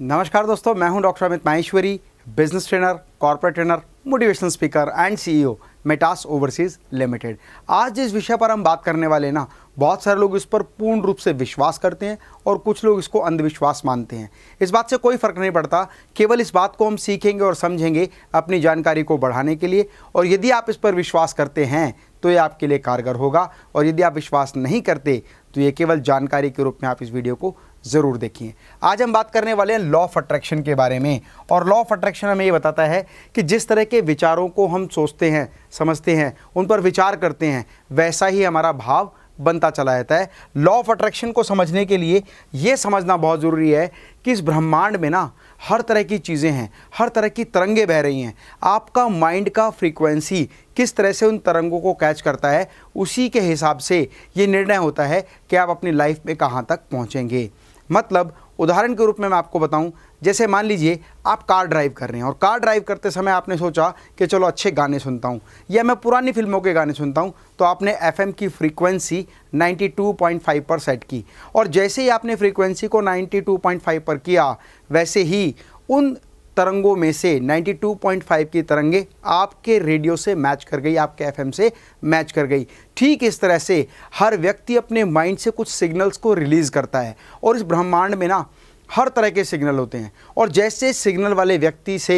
नमस्कार दोस्तों मैं हूं doctor Amit Maheshwari business trainer corporate trainer motivational speaker and CEO Metas overseas limited आज जिस विषय पर हम बात करने वाले ना बहुत सारे लोग इस पर पूर्ण रूप से विश्वास करते हैं और कुछ लोग इसको अंधविश्वास मानते हैं इस बात से कोई फर्क नहीं पड़ता केवल इस बात को हम सीखेंगे और समझेंगे अपनी जानकारी को बढ़ाने के लिए और यदि आप इस पर विश्वास करते हैं तो ये आपके लिए कारगर होगा और यदि आप विश्वास नहीं करते तो ये केवल जानकारी के रूप में आप इस वीडियो को ज़रूर देखिए आज हम बात करने वाले हैं लॉ ऑफ अट्रैक्शन के बारे में और लॉ ऑफ अट्रैक्शन हमें ये बताता है कि जिस तरह के विचारों को हम सोचते हैं समझते हैं उन पर विचार करते हैं वैसा ही हमारा भाव बनता चला जाता है लॉ ऑफ अट्रैक्शन को समझने के लिए ये समझना बहुत ज़रूरी है कि इस ब्रह्मांड में ना हर तरह की चीज़ें हैं हर तरह की तरंगे बह रही हैं आपका माइंड का फ्रीक्वेंसी किस तरह से उन तरंगों को कैच करता है उसी के हिसाब से ये निर्णय होता है कि आप अपनी लाइफ में कहाँ तक पहुँचेंगे मतलब उदाहरण के रूप में मैं आपको बताऊं जैसे मान लीजिए आप कार ड्राइव कर रहे हैं और कार ड्राइव करते समय आपने सोचा कि चलो अच्छे गाने सुनता हूं या मैं पुरानी फिल्मों के गाने सुनता हूं तो आपने एफएम की फ्रीक्वेंसी 92.5 पर सेट की और जैसे ही आपने फ्रीक्वेंसी को 92.5 पर किया वैसे ही उन तरंगों में से 92.5 की तरंगे आपके रेडियो से मैच कर गई आपके एफएम से मैच कर गई ठीक इस तरह से हर व्यक्ति अपने माइंड से कुछ सिग्नल्स को रिलीज़ करता है और इस ब्रह्मांड में ना हर तरह के सिग्नल होते हैं और जैसे सिग्नल वाले व्यक्ति से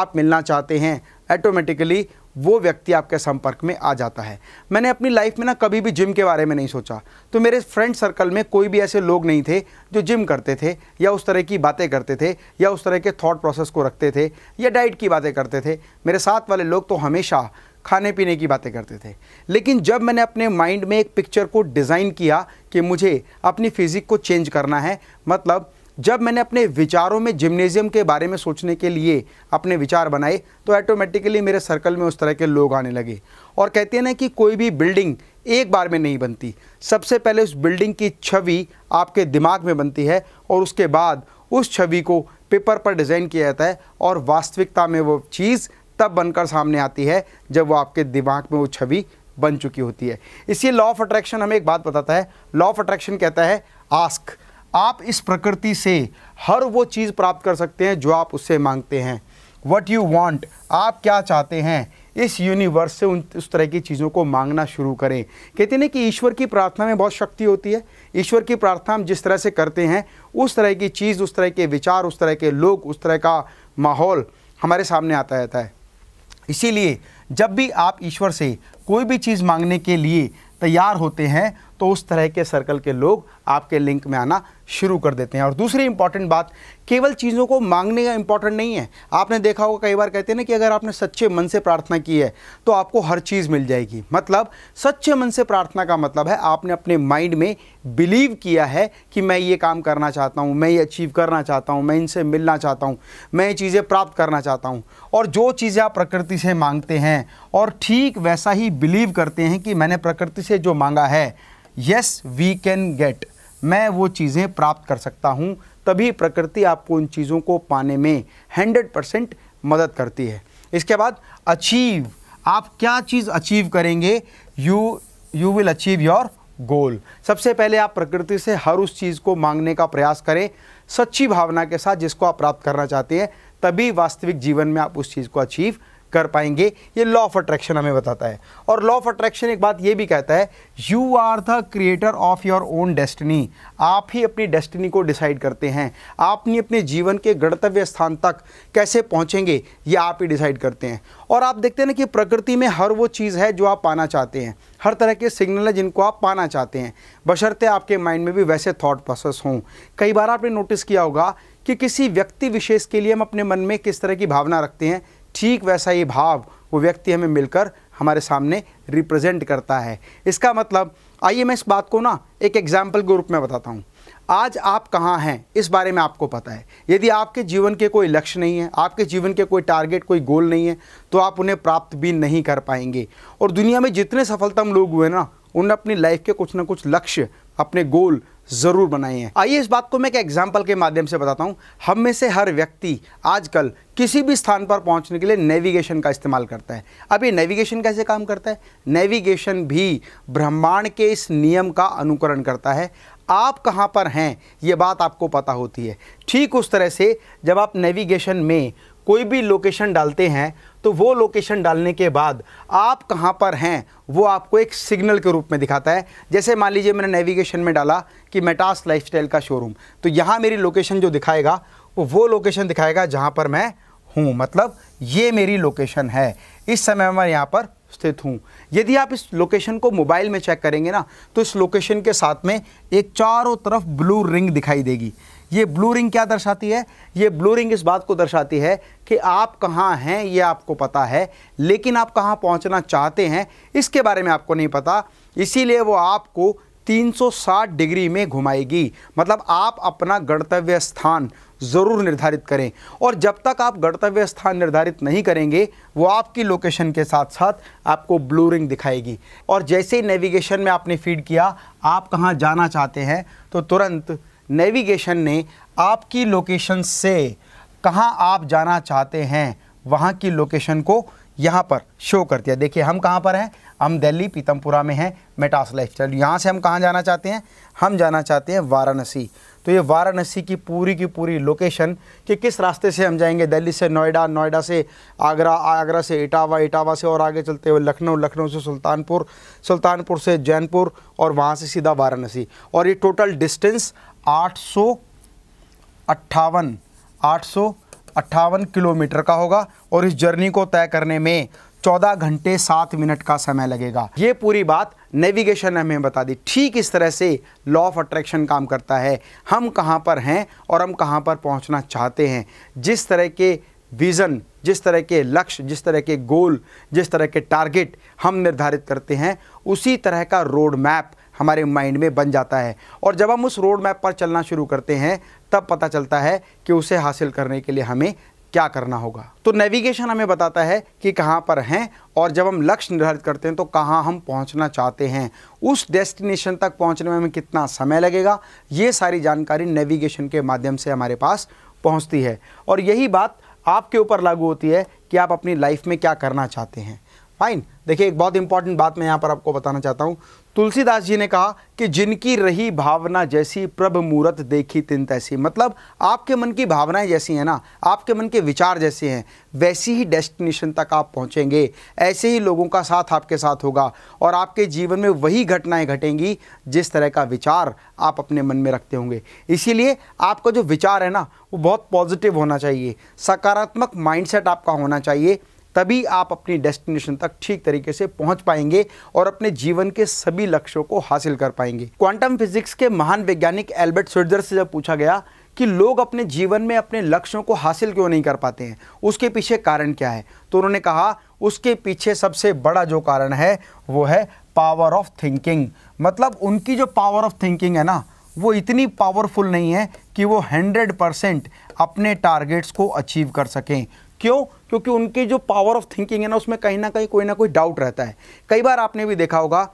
आप मिलना चाहते हैं ऑटोमेटिकली वो व्यक्ति आपके संपर्क में आ जाता है मैंने अपनी लाइफ में ना कभी भी जिम के बारे में नहीं सोचा तो मेरे फ्रेंड सर्कल में कोई भी ऐसे लोग नहीं थे जो जिम करते थे या उस तरह की बातें करते थे या उस तरह के थॉट प्रोसेस को रखते थे या डाइट की बातें करते थे मेरे साथ वाले लोग तो हमेशा खाने पीने की बातें करते थे लेकिन जब मैंने अपने माइंड में एक पिक्चर को डिज़ाइन किया कि मुझे अपनी फिज़िक को चेंज करना है मतलब जब मैंने अपने विचारों में जिम्नेजियम के बारे में सोचने के लिए अपने विचार बनाए तो ऑटोमेटिकली मेरे सर्कल में उस तरह के लोग आने लगे और कहते हैं ना कि कोई भी बिल्डिंग एक बार में नहीं बनती सबसे पहले उस बिल्डिंग की छवि आपके दिमाग में बनती है और उसके बाद उस छवि को पेपर पर डिज़ाइन किया जाता है और वास्तविकता में वो चीज़ तब बनकर सामने आती है जब वो आपके दिमाग में वो छवि बन चुकी होती है इसलिए लॉ ऑफ अट्रैक्शन हमें एक बात बताता है लॉ ऑफ अट्रैक्शन कहता है आस्क आप इस प्रकृति से हर वो चीज़ प्राप्त कर सकते हैं जो आप उससे मांगते हैं वट यू वॉन्ट आप क्या चाहते हैं इस यूनिवर्स से उन उस तरह की चीज़ों को मांगना शुरू करें कहते हैं कि ईश्वर की प्रार्थना में बहुत शक्ति होती है ईश्वर की प्रार्थना हम जिस तरह से करते हैं उस तरह की चीज़ उस तरह के विचार उस तरह के लोग उस तरह का माहौल हमारे सामने आता रहता है इसीलिए जब भी आप ईश्वर से कोई भी चीज़ मांगने के लिए तैयार होते हैं तो उस तरह के सर्कल के लोग आपके लिंक में आना शुरू कर देते हैं और दूसरी इंपॉर्टेंट बात केवल चीज़ों को मांगने का इंपॉर्टेंट नहीं है आपने देखा होगा कई बार कहते हैं ना कि अगर आपने सच्चे मन से प्रार्थना की है तो आपको हर चीज़ मिल जाएगी मतलब सच्चे मन से प्रार्थना का मतलब है आपने अपने माइंड में बिलीव किया है कि मैं ये काम करना चाहता हूँ मैं ये अचीव करना चाहता हूँ मैं इनसे मिलना चाहता हूँ मैं ये चीज़ें प्राप्त करना चाहता हूँ और जो चीज़ें आप प्रकृति से मांगते हैं और ठीक वैसा ही बिलीव करते हैं कि मैंने प्रकृति से जो मांगा है यस वी कैन गेट मैं वो चीज़ें प्राप्त कर सकता हूँ तभी प्रकृति आपको उन चीज़ों को पाने में हंड्रेड परसेंट मदद करती है इसके बाद अचीव आप क्या चीज़ अचीव करेंगे you you will achieve your goal सबसे पहले आप प्रकृति से हर उस चीज़ को मांगने का प्रयास करें सच्ची भावना के साथ जिसको आप प्राप्त करना चाहते हैं तभी वास्तविक जीवन में आप उस चीज़ को अचीव कर पाएंगे ये लॉ ऑफ अट्रैक्शन हमें बताता है और लॉ ऑफ अट्रैक्शन एक बात ये भी कहता है you are the creator of your own destiny आप ही अपनी डेस्टिनी को डिसाइड करते हैं आप नहीं अपने जीवन के गणतव्य स्थान तक कैसे पहुँचेंगे ये आप ही डिसाइड करते हैं और आप देखते हैं ना कि प्रकृति में हर वो चीज़ है जो आप पाना चाहते हैं हर तरह के सिग्नल है जिनको आप पाना चाहते हैं बशर्ते आपके माइंड में भी वैसे थाट प्रोसेस हों कई बार आपने नोटिस किया होगा कि किसी व्यक्ति विशेष के लिए हम अपने मन में किस तरह की भावना रखते हैं ठीक वैसा ही भाव वो व्यक्ति हमें मिलकर हमारे सामने रिप्रेजेंट करता है इसका मतलब आइए मैं इस बात को ना एक एग्जाम्पल के रूप में बताता हूँ आज आप कहाँ हैं इस बारे में आपको पता है यदि आपके जीवन के कोई लक्ष्य नहीं है आपके जीवन के कोई टारगेट कोई गोल नहीं है तो आप उन्हें प्राप्त भी नहीं कर पाएंगे और दुनिया में जितने सफलतम लोग हुए ना उन्हें अपनी लाइफ के कुछ ना कुछ लक्ष्य अपने गोल ज़रूर है आइए इस बात को मैं एक एग्जाम्पल के माध्यम से बताता हूँ हम में से हर व्यक्ति आजकल किसी भी स्थान पर पहुँचने के लिए नेविगेशन का इस्तेमाल करता है अब ये नेविगेशन कैसे काम करता है नेविगेशन भी ब्रह्मांड के इस नियम का अनुकरण करता है आप कहाँ पर हैं ये बात आपको पता होती है ठीक उस तरह से जब आप नेविगेशन में कोई भी लोकेशन डालते हैं तो वो लोकेशन डालने के बाद आप कहाँ पर हैं वो आपको एक सिग्नल के रूप में दिखाता है जैसे मान लीजिए मैंने नेविगेशन में डाला कि मेटास लाइफस्टाइल का शोरूम तो यहाँ मेरी लोकेशन जो दिखाएगा वो वो लोकेशन दिखाएगा जहाँ पर मैं हूँ मतलब ये मेरी लोकेशन है इस समय मैं यहाँ पर स्थित हूँ यदि आप इस लोकेशन को मोबाइल में चेक करेंगे ना तो इस लोकेशन के साथ में एक चारों तरफ ब्लू रिंग दिखाई देगी ये ब्लू रिंग क्या दर्शाती है ये ब्लू रिंग इस बात को दर्शाती है कि आप कहाँ हैं ये आपको पता है लेकिन आप कहाँ पहुँचना चाहते हैं इसके बारे में आपको नहीं पता इसीलिए वो आपको 360 डिग्री में घुमाएगी मतलब आप अपना गंतव्य स्थान ज़रूर निर्धारित करें और जब तक आप गंतव्य स्थान निर्धारित नहीं करेंगे वो आपकी लोकेशन के साथ साथ आपको ब्लू रिंग दिखाएगी और जैसे ही नेविगेशन में आपने फीड किया आप कहाँ जाना चाहते हैं तो तुरंत नेविगेशन ने आपकी लोकेशन से कहाँ आप जाना चाहते हैं वहाँ की लोकेशन को यहाँ पर शो कर दिया देखिए हम कहाँ पर हैं हम दिल्ली पीतमपुरा में हैं मेटास लाइफ स्टाइल यहाँ से हम कहाँ जाना चाहते हैं हम जाना चाहते हैं वाराणसी तो ये वाराणसी की पूरी की पूरी लोकेशन कि किस रास्ते से हम जाएंगे दिल्ली से नोएडा नोएडा से आगरा आगरा से इटावा इटावा से और आगे चलते हुए लखनऊ लखनऊ से सुल्तानपुर सुल्तानपुर से जैनपुर और वहाँ से सीधा वाराणसी और ये टोटल डिस्टेंस आठ सौ अट्ठावन आठ सौ अट्ठावन किलोमीटर का होगा और इस जर्नी को तय करने में चौदह घंटे सात मिनट का समय लगेगा ये पूरी बात नेविगेशन ने हमें बता दी ठीक इस तरह से लॉ ऑफ अट्रैक्शन काम करता है हम कहाँ पर हैं और हम कहाँ पर पहुँचना चाहते हैं जिस तरह के विज़न जिस तरह के लक्ष्य जिस तरह के गोल जिस तरह के टारगेट हम निर्धारित करते हैं उसी तरह का रोड मैप हमारे माइंड में बन जाता है और जब हम उस रोड मैप पर चलना शुरू करते हैं तब पता चलता है कि उसे हासिल करने के लिए हमें क्या करना होगा तो नेविगेशन हमें बताता है कि कहाँ पर हैं और जब हम लक्ष्य निर्धारित करते हैं तो कहाँ हम पहुँचना चाहते हैं उस डेस्टिनेशन तक पहुँचने में हमें कितना समय लगेगा ये सारी जानकारी नेविगेशन के माध्यम से हमारे पास पहुँचती है और यही बात आपके ऊपर लागू होती है कि आप अपनी लाइफ में क्या करना चाहते हैं फाइन देखिए एक बहुत इंपॉर्टेंट बात मैं यहाँ पर आपको बताना चाहता हूँ तुलसीदास जी ने कहा कि जिनकी रही भावना जैसी प्रभ मूर्त देखी तिन तैसी मतलब आपके मन की भावनाएं जैसी हैं ना आपके मन के विचार जैसे हैं वैसी ही डेस्टिनेशन तक आप पहुँचेंगे ऐसे ही लोगों का साथ आपके साथ होगा और आपके जीवन में वही घटनाएं घटेंगी जिस तरह का विचार आप अपने मन में रखते होंगे इसीलिए आपका जो विचार है ना वो बहुत पॉजिटिव होना चाहिए सकारात्मक माइंडसेट आपका होना चाहिए तभी आप अपनी डेस्टिनेशन तक ठीक तरीके से पहुंच पाएंगे और अपने जीवन के सभी लक्ष्यों को हासिल कर पाएंगे क्वांटम फिजिक्स के महान वैज्ञानिक एल्बर्ट स्विटर से जब पूछा गया कि लोग अपने जीवन में अपने लक्ष्यों को हासिल क्यों नहीं कर पाते हैं उसके पीछे कारण क्या है तो उन्होंने कहा उसके पीछे सबसे बड़ा जो कारण है वो है पावर ऑफ थिंकिंग मतलब उनकी जो पावर ऑफ थिंकिंग है ना वो इतनी पावरफुल नहीं है कि वो 100 परसेंट अपने टारगेट्स को अचीव कर सकें क्यों क्योंकि उनकी जो पावर ऑफ थिंकिंग है ना उसमें कहीं ना कहीं कोई ना कोई डाउट रहता है कई बार आपने भी देखा होगा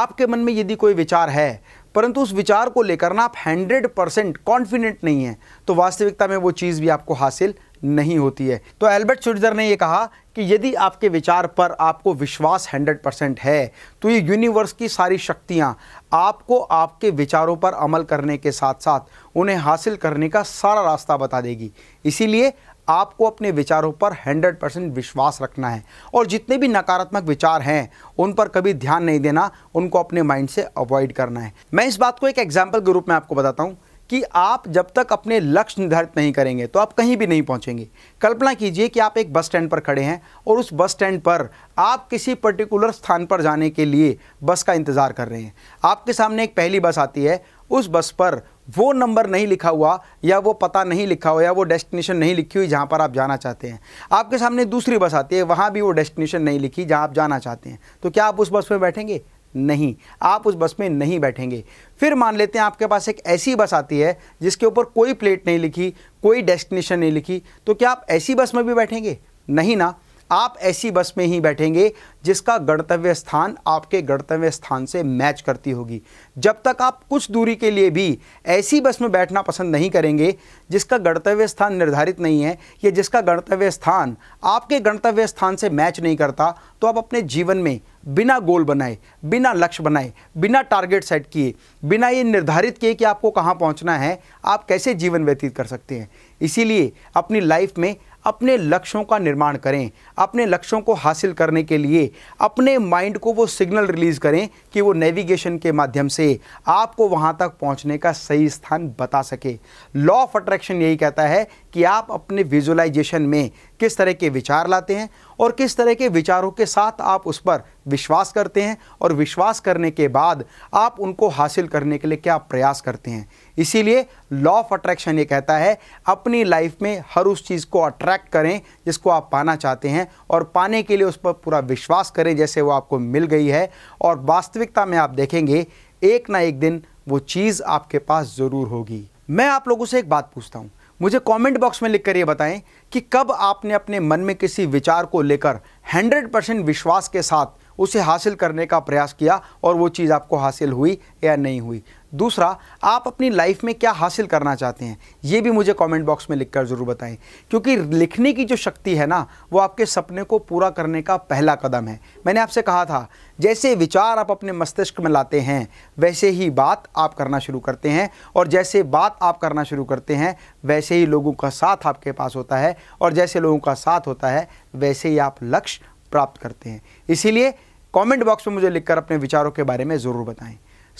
आपके मन में यदि कोई विचार है परंतु उस विचार को लेकर ना आप हंड्रेड परसेंट कॉन्फिडेंट नहीं है तो वास्तविकता में वो चीज़ भी आपको हासिल नहीं होती है तो एल्बर्ट शुटजर ने ये कहा कि यदि आपके विचार पर आपको विश्वास हंड्रेड परसेंट है तो ये यूनिवर्स की सारी शक्तियाँ आपको आपके विचारों पर अमल करने के साथ साथ उन्हें हासिल करने का सारा रास्ता बता देगी इसीलिए आपको अपने विचारों पर 100 परसेंट विश्वास रखना है और जितने भी नकारात्मक विचार हैं उन पर कभी ध्यान नहीं देना उनको अपने माइंड से अवॉइड करना है मैं इस बात को एक एग्जाम्पल के रूप में आपको बताता हूँ कि आप जब तक अपने लक्ष्य निर्धारित नहीं करेंगे तो आप कहीं भी नहीं पहुंचेंगे कल्पना कीजिए कि आप एक बस स्टैंड पर खड़े हैं और उस बस स्टैंड पर आप किसी पर्टिकुलर स्थान पर जाने के लिए बस का इंतज़ार कर रहे हैं आपके सामने एक पहली बस आती है उस बस पर वो नंबर नहीं लिखा हुआ या वो पता नहीं लिखा हुआ या वो डेस्टिनेशन नहीं लिखी हुई जहाँ पर आप जाना चाहते हैं आपके सामने दूसरी बस आती है वहाँ भी वो डेस्टिनेशन नहीं लिखी जहाँ आप जाना चाहते हैं तो क्या आप उस बस में बैठेंगे नहीं आप उस बस में नहीं बैठेंगे फिर मान लेते हैं आपके पास एक ऐसी बस आती है जिसके ऊपर कोई प्लेट नहीं लिखी कोई डेस्टिनेशन नहीं लिखी तो क्या आप ऐसी बस में भी बैठेंगे नहीं ना आप ऐसी बस में ही बैठेंगे जिसका गणतव्य स्थान आपके गणतव्य स्थान से मैच करती होगी जब तक आप कुछ दूरी के लिए भी ऐसी बस में बैठना पसंद नहीं करेंगे जिसका गणतव्य स्थान निर्धारित नहीं है या जिसका गणतव्य स्थान आपके गणतव्य स्थान से मैच नहीं करता तो आप अपने जीवन में बिना गोल बनाए बिना लक्ष्य बनाए बिना टारगेट सेट किए बिना ये निर्धारित किए कि आपको कहाँ पहुँचना है आप कैसे जीवन व्यतीत कर सकते हैं इसीलिए अपनी लाइफ में अपने लक्ष्यों का निर्माण करें अपने लक्ष्यों को हासिल करने के लिए अपने माइंड को वो सिग्नल रिलीज़ करें कि वो नेविगेशन के माध्यम से आपको वहाँ तक पहुँचने का सही स्थान बता सके लॉ ऑफ अट्रैक्शन यही कहता है कि आप अपने विजुअलाइजेशन में किस तरह के विचार लाते हैं और किस तरह के विचारों के साथ आप उस पर विश्वास करते हैं और विश्वास करने के बाद आप उनको हासिल करने के लिए क्या प्रयास करते हैं इसीलिए लॉ ऑफ अट्रैक्शन ये कहता है अपनी लाइफ में हर उस चीज़ को अट्रैक्ट करें जिसको आप पाना चाहते हैं और पाने के लिए उस पर पूरा विश्वास करें जैसे वो आपको मिल गई है और वास्तविकता में आप देखेंगे एक ना एक दिन वो चीज़ आपके पास ज़रूर होगी मैं आप लोगों से एक बात पूछता हूँ मुझे कमेंट बॉक्स में लिखकर ये बताएं कि कब आपने अपने मन में किसी विचार को लेकर 100 परसेंट विश्वास के साथ उसे हासिल करने का प्रयास किया और वो चीज़ आपको हासिल हुई या नहीं हुई दूसरा आप अपनी लाइफ में क्या हासिल करना चाहते हैं ये भी मुझे कमेंट बॉक्स में लिखकर ज़रूर बताएं क्योंकि लिखने की जो शक्ति है ना वो आपके सपने को पूरा करने का पहला कदम है मैंने आपसे कहा था जैसे विचार आप अपने मस्तिष्क में लाते हैं वैसे ही बात आप करना शुरू करते हैं और जैसे बात आप करना शुरू करते हैं वैसे ही लोगों का साथ आपके पास होता है और जैसे लोगों का साथ होता है वैसे ही आप लक्ष्य प्राप्त करते हैं इसीलिए कमेंट बॉक्स में मुझे लिखकर अपने विचारों के बारे में ज़रूर बताएं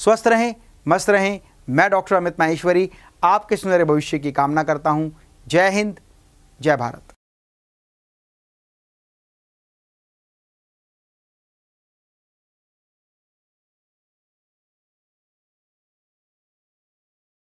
स्वस्थ रहें मस्त रहें मैं डॉक्टर अमित माहेश्वरी आपके सुनहरे भविष्य की कामना करता हूं जय हिंद जय भारत